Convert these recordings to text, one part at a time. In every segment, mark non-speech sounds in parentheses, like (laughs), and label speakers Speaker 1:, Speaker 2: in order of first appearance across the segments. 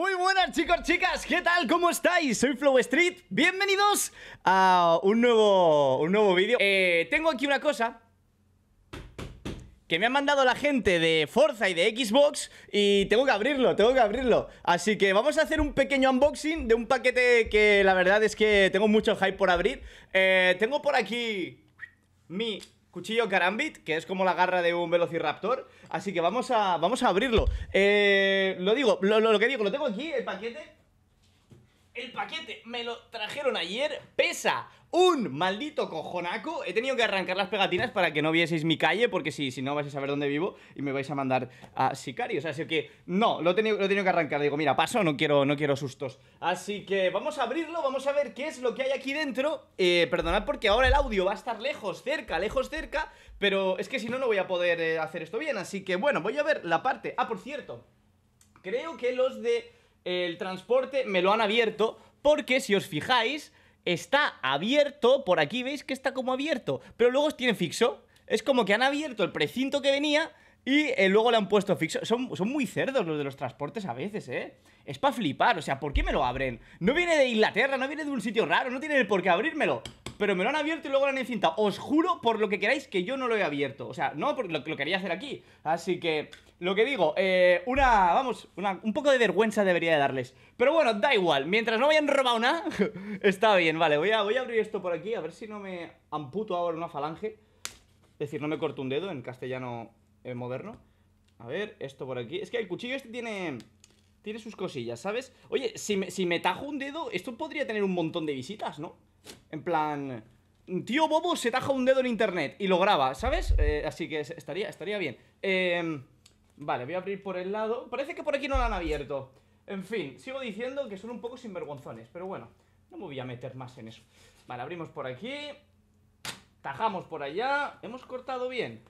Speaker 1: Muy buenas chicos, chicas, ¿qué tal? ¿Cómo estáis? Soy Flow Street, bienvenidos a un nuevo, un nuevo vídeo eh, Tengo aquí una cosa que me ha mandado la gente de Forza y de Xbox y tengo que abrirlo, tengo que abrirlo. Así que vamos a hacer un pequeño unboxing de un paquete que la verdad es que tengo mucho hype por abrir. Eh, tengo por aquí mi Cuchillo Karambit, que es como la garra de un velociraptor. Así que vamos a, vamos a abrirlo. Eh, lo digo, lo, lo que digo, lo tengo aquí, el paquete. El paquete me lo trajeron ayer, pesa un maldito cojonaco. He tenido que arrancar las pegatinas para que no vieseis mi calle, porque si, si no vais a saber dónde vivo y me vais a mandar a sicarios. Así que no, lo he tenido, que arrancar. Digo, mira, paso, no quiero, no quiero sustos. Así que vamos a abrirlo, vamos a ver qué es lo que hay aquí dentro. Eh, perdonad porque ahora el audio va a estar lejos, cerca, lejos, cerca, pero es que si no, no voy a poder eh, hacer esto bien. Así que bueno, voy a ver la parte. Ah, por cierto, creo que los de el transporte me lo han abierto porque si os fijáis está abierto, por aquí veis que está como abierto, pero luego os tiene fixo. Es como que han abierto el precinto que venía y eh, luego le han puesto fixo. Son, son, muy cerdos los de los transportes a veces, ¿eh? Es para flipar, o sea, ¿por qué me lo abren? No viene de Inglaterra, no viene de un sitio raro, no tiene por qué abrírmelo. Pero me lo han abierto y luego lo han encintado. Os juro por lo que queráis que yo no lo he abierto. O sea, no porque lo, lo quería hacer aquí. Así que, lo que digo, eh, una, vamos, un poco de vergüenza debería de darles. Pero bueno, da igual, mientras no me hayan robado nada, (laughs) está bien, vale. Voy a, voy a abrir esto por aquí, a ver si no me amputo ahora una falange. Es decir, no me corto un dedo, en castellano moderno A ver, esto por aquí Es que el cuchillo este tiene... Tiene sus cosillas, ¿sabes? Oye, si me, tajo un dedo, esto podría tener un montón de visitas, ¿no? En plan... Tío Bobo se taja un dedo en internet y lo graba, ¿sabes? Eh, así que estaría, estaría bien em, Vale, voy a abrir por el lado Parece que por aquí no lo han abierto En fin, sigo diciendo que son un poco sinvergonzones Pero bueno, no me voy a meter más en eso Vale, abrimos por aquí Tajamos por allá Hemos cortado bien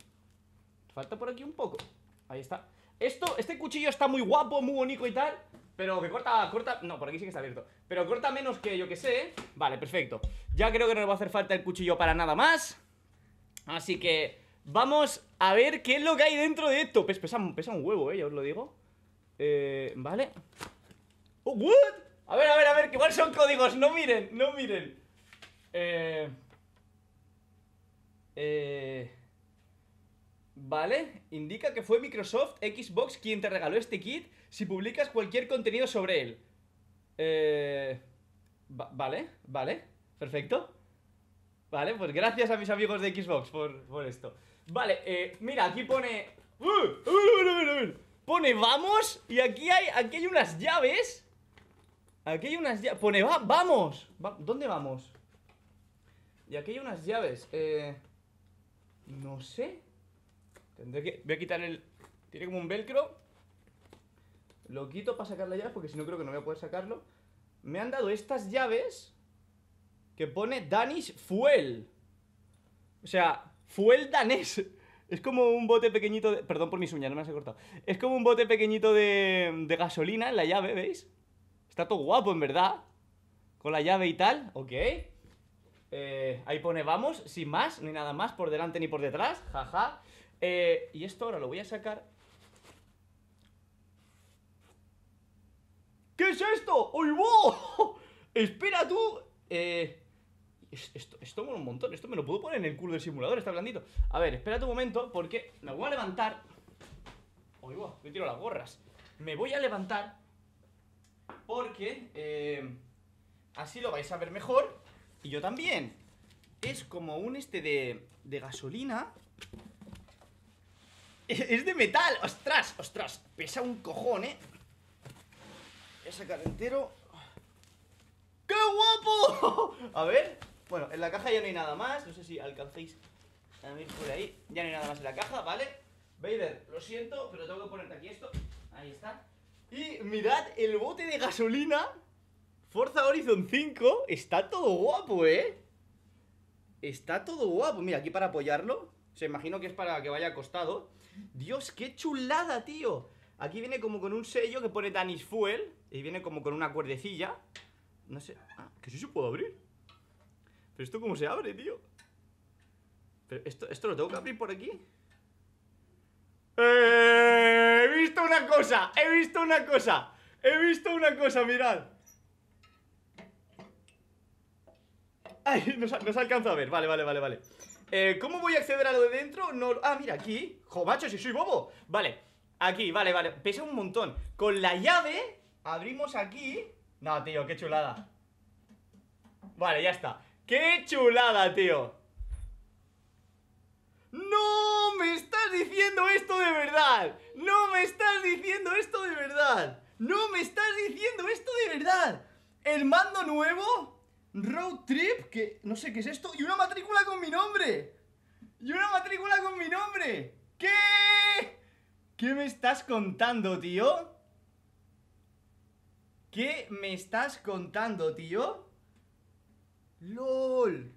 Speaker 1: falta por aquí un poco Ahí está Esto, este cuchillo está muy guapo, muy bonito y tal Pero que corta, corta, no, por aquí sí que está abierto Pero corta menos que yo que sé Vale, perfecto Ya creo que no nos va a hacer falta el cuchillo para nada más Así que vamos a ver qué es lo que hay dentro de esto pesa, pesa, un huevo, eh, ya os lo digo Eh, vale Oh, what? A ver, a ver, a ver, que igual son códigos No miren, no miren Eh... Eh... Vale, indica que fue Microsoft Xbox quien te regaló este kit si publicas cualquier contenido sobre él. Eh, vale, vale, perfecto. Vale, pues gracias a mis amigos de Xbox por, esto. Vale, eh, mira, aquí pone... ¡Uh! ¡Uh, pone vamos y aquí hay, aquí hay unas llaves. Aquí hay unas llaves. Pone va, vamos. ¿Dónde vamos? Y aquí hay unas llaves. Eh, no sé. Voy a quitar el... Tiene como un velcro. Lo quito para sacar la llave porque si no creo que no voy a poder sacarlo. Me han dado estas llaves que pone Danish Fuel. O sea, Fuel danés. Es como un bote pequeñito de... Perdón por mis uñas, no me las he cortado. Es como un bote pequeñito de, de gasolina en la llave, ¿veis? Está todo guapo, en verdad. Con la llave y tal, ok. Eh, ahí pone vamos, sin más, ni nada más por delante ni por detrás, jaja. Eh, y esto ahora lo voy a sacar. ¿Qué es esto? ¡Uy, (laughs) ¡Espera tú! Eh, esto, esto mola un montón. Esto me lo puedo poner en el culo del simulador, está blandito. A ver, espera un momento, porque me voy a levantar. ¡Uy, Me tiro las gorras. Me voy a levantar porque eh, así lo vais a ver mejor y yo también. Es como un este de, de gasolina es de metal, ostras, ostras. Pesa un cojón, eh. Voy a sacar entero. ¡Qué guapo! (laughs) a ver. Bueno, en la caja ya no hay nada más. No sé si alcancéis a ver por ahí. Ya no hay nada más en la caja, ¿vale? Vader, lo siento, pero tengo que ponerte aquí esto. Ahí está. Y mirad el bote de gasolina. Forza Horizon 5. Está todo guapo, ¿eh? Está todo guapo. Mira, aquí para apoyarlo. Se imagino que es para que vaya acostado. Dios, qué chulada, tío. Aquí viene como con un sello que pone Danis Fuel. Y viene como con una cuerdecilla. No sé. Ah, que si se puede abrir. Pero esto cómo se abre, tío. Pero esto, esto lo tengo que abrir por aquí. Eh, he visto una cosa. He visto una cosa. He visto una cosa, mirad. Ay, no, no a ver. Vale, vale, vale, vale. Eh, ¿Cómo voy a acceder a lo de dentro? No, ah, mira, aquí. Jobacho, si soy bobo. Vale, aquí, vale, vale. Pesa un montón. Con la llave abrimos aquí. No, tío, qué chulada. Vale, ya está. ¡Qué chulada, tío! ¡No me estás diciendo esto de verdad! ¡No me estás diciendo esto de verdad! ¡No me estás diciendo esto de verdad! ¿El mando nuevo? Road Trip, que no sé qué es esto, y una matrícula con mi nombre. Y una matrícula con mi nombre. ¿Qué? ¿Qué me estás contando, tío? ¿Qué me estás contando, tío? LOL.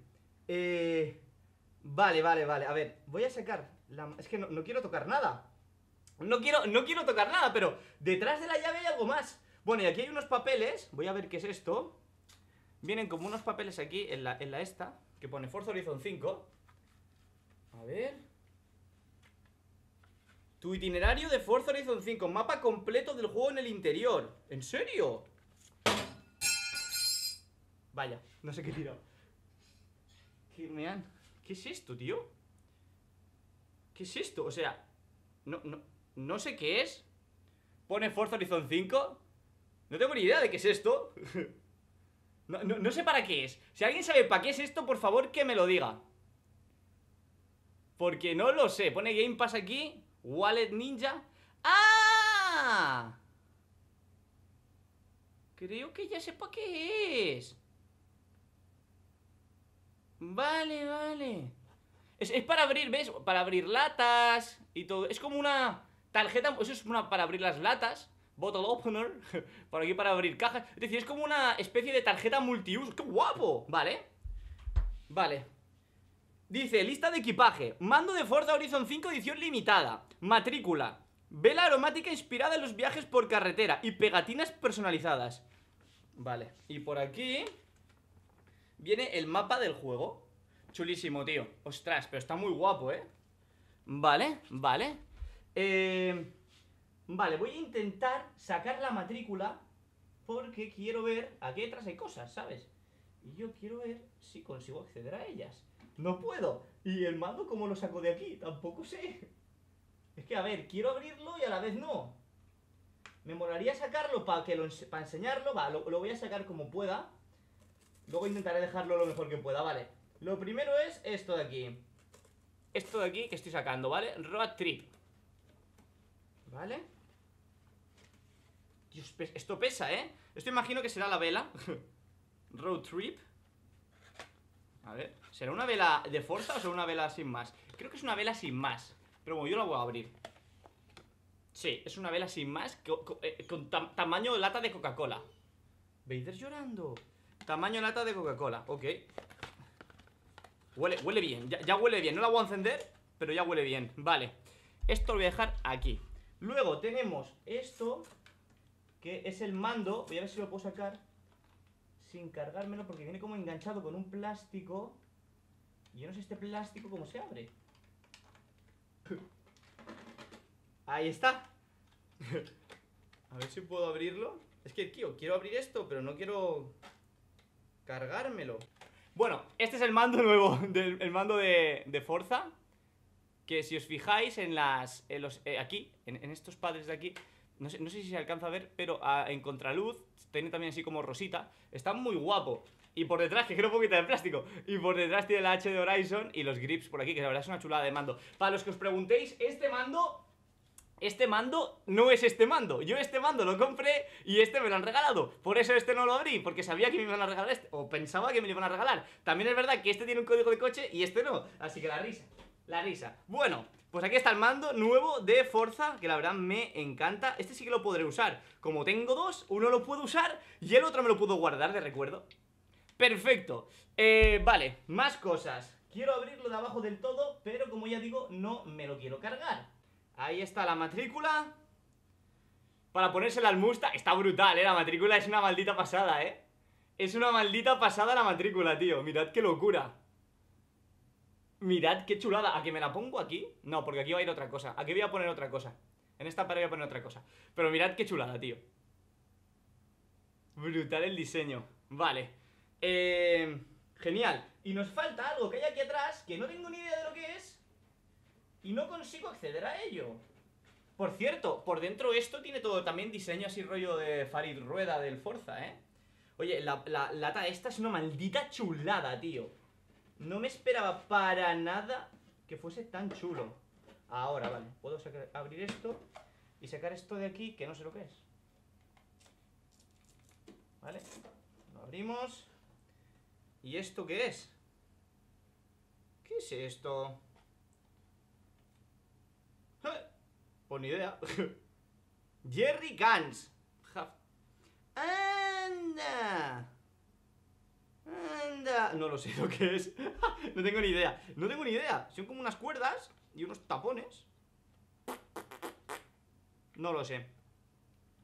Speaker 1: Eh... Vale, vale, vale. A ver, voy a sacar... La... Es que no, no quiero tocar nada. No quiero, no quiero tocar nada, pero detrás de la llave hay algo más. Bueno, y aquí hay unos papeles. Voy a ver qué es esto. Vienen como unos papeles aquí en la, esta, que pone Forza Horizon 5. A ver. Tu itinerario de Forza Horizon 5, mapa completo del juego en el interior. ¿En serio? Vaya, no sé qué he tirado. ¿Qué, es esto, tío? ¿Qué es esto? O sea, no, no sé qué es. Pone Forza Horizon 5. No tengo ni idea de qué es esto. (laughs) No, sé para qué es. Si alguien sabe para qué es esto, por favor que me lo diga. Porque no lo sé. Pone Game Pass aquí. Wallet Ninja. ¡Ah! Creo que ya sé para qué es. Vale, vale. Es, es, para abrir, ¿ves? Para abrir latas y todo. Es como una tarjeta. Eso es una para abrir las latas. Bottle opener (laughs) Por aquí para abrir cajas Es decir, es como una especie de tarjeta multiuso ¡Qué guapo! Vale Vale Dice, lista de equipaje Mando de Forza Horizon 5 edición limitada Matrícula Vela aromática inspirada en los viajes por carretera Y pegatinas personalizadas Vale, y por aquí Viene el mapa del juego Chulísimo, tío Ostras, pero está muy guapo, ¿eh? Vale, vale Eh... Vale, voy a intentar sacar la matrícula porque quiero ver... a Aquí detrás hay cosas, ¿sabes? Y yo quiero ver si consigo acceder a ellas. ¡No puedo! ¿Y el mando cómo lo saco de aquí? Tampoco sé. Es que, a ver, quiero abrirlo y a la vez no. Me molaría sacarlo para enseñarlo. Va, lo, voy a sacar como pueda. Luego intentaré dejarlo lo mejor que pueda, vale. Lo primero es esto de aquí. Esto de aquí que estoy sacando, ¿vale? Road Trip. ¿Vale? esto pesa, ¿eh? Esto imagino que será la vela (laughs) Road Trip A ver, ¿será una vela de fuerza o será una vela sin más? Creo que es una vela sin más Pero bueno, yo la voy a abrir Sí, es una vela sin más eh, Con, tamaño lata de Coca-Cola Vader llorando Tamaño lata de Coca-Cola, ok Huele, huele bien, ya, huele bien No la voy a encender, pero ya huele bien Vale, esto lo voy a dejar aquí Luego tenemos esto que es el mando, voy a ver si lo puedo sacar sin cargármelo porque viene como enganchado con un plástico y yo no sé este plástico cómo se abre. Ahí está. a ver si puedo abrirlo. Es que, tío, quiero abrir esto, pero no quiero cargármelo. Bueno, este es el mando nuevo, (laughs) del, el mando de, Forza. Que si os fijáis en las. En los, eh, aquí, en estos padres de aquí, no sé, si se alcanza a ver, pero en contraluz, tiene también así como rosita, está muy guapo. Y por detrás, que creo un poquito de plástico, y por detrás tiene la H de Horizon y los grips por aquí, que la verdad es una chulada de mando. Para los que os preguntéis, este mando... Este mando no es este mando Yo este mando lo compré y este me lo han regalado Por eso este no lo abrí, porque sabía que me iban a regalar este O pensaba que me lo iban a regalar También es verdad que este tiene un código de coche y este no Así que la risa, la risa Bueno, pues aquí está el mando nuevo de Forza, que la verdad me encanta. Este sí que lo podré usar. Como tengo dos, uno lo puedo usar y el otro me lo puedo guardar de recuerdo. Perfecto. Eh, vale, más cosas. Quiero abrirlo de abajo del todo, pero como ya digo, no me lo quiero cargar. Ahí está la matrícula. Para ponérsela al Musta. Está brutal, ¿eh? La matrícula es una maldita pasada, ¿eh? Es una maldita pasada la matrícula, tío. Mirad qué locura. Mirad qué chulada. ¿A que me la pongo aquí? No, porque aquí va a ir otra cosa. Aquí voy a poner otra cosa. En esta pared voy a poner otra cosa. Pero mirad qué chulada, tío. Brutal el diseño. Vale. Eh, genial. Y nos falta algo que hay aquí atrás que no tengo ni idea de lo que es. Y no consigo acceder a ello. Por cierto, por dentro esto tiene todo también diseño así rollo de Farid Rueda del Forza, ¿eh? Oye, la, la lata esta es una maldita chulada, tío. No me esperaba para nada que fuese tan chulo. Ahora, vale, puedo abrir esto y sacar esto de aquí, que no sé lo que es. ¿Vale? Lo abrimos. ¿Y esto qué es? ¿Qué es esto? Pues ni idea. (laughs) Jerry Gans. ¡Anda! No lo sé lo que es (laughs) No tengo ni idea No tengo ni idea Son como unas cuerdas Y unos tapones No lo sé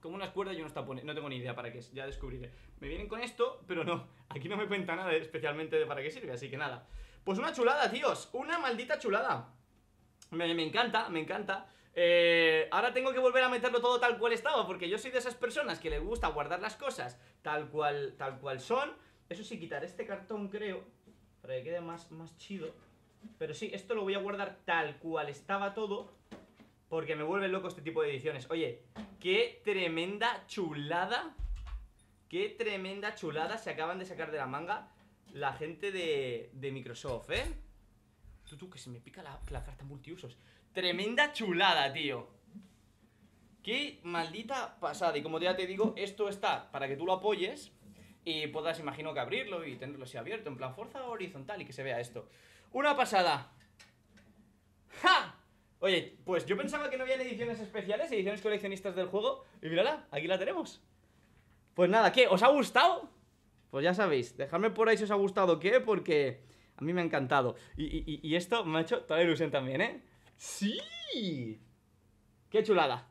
Speaker 1: Como unas cuerdas y unos tapones No tengo ni idea para qué es Ya descubriré Me vienen con esto Pero no Aquí no me cuenta nada especialmente de para qué sirve Así que nada Pues una chulada, tíos Una maldita chulada me, encanta, me encanta eh, ahora tengo que volver a meterlo todo tal cual estaba Porque yo soy de esas personas que les gusta guardar las cosas Tal cual, tal cual son eso sí, quitar este cartón, creo, para que quede más, más chido. Pero sí, esto lo voy a guardar tal cual estaba todo, porque me vuelve loco este tipo de ediciones. Oye, qué tremenda chulada, qué tremenda chulada se acaban de sacar de la manga la gente de, Microsoft, ¿eh? Tú, tú, que se me pica la, la carta multiusos. Tremenda chulada, tío. ¡Qué maldita pasada! Y como ya te digo, esto está para que tú lo apoyes y puedas, imagino, que abrirlo y tenerlo así abierto, en plan fuerza horizontal y que se vea esto. Una pasada. ¡Ja! Oye, pues yo pensaba que no había ediciones especiales, ediciones coleccionistas del juego, y mírala, aquí la tenemos. Pues nada, ¿qué? ¿Os ha gustado? Pues ya sabéis, dejadme por ahí si os ha gustado qué, porque a mí me ha encantado. Y, y esto me ha hecho toda la ilusión también, ¿eh? ¡Sí! ¡Qué chulada!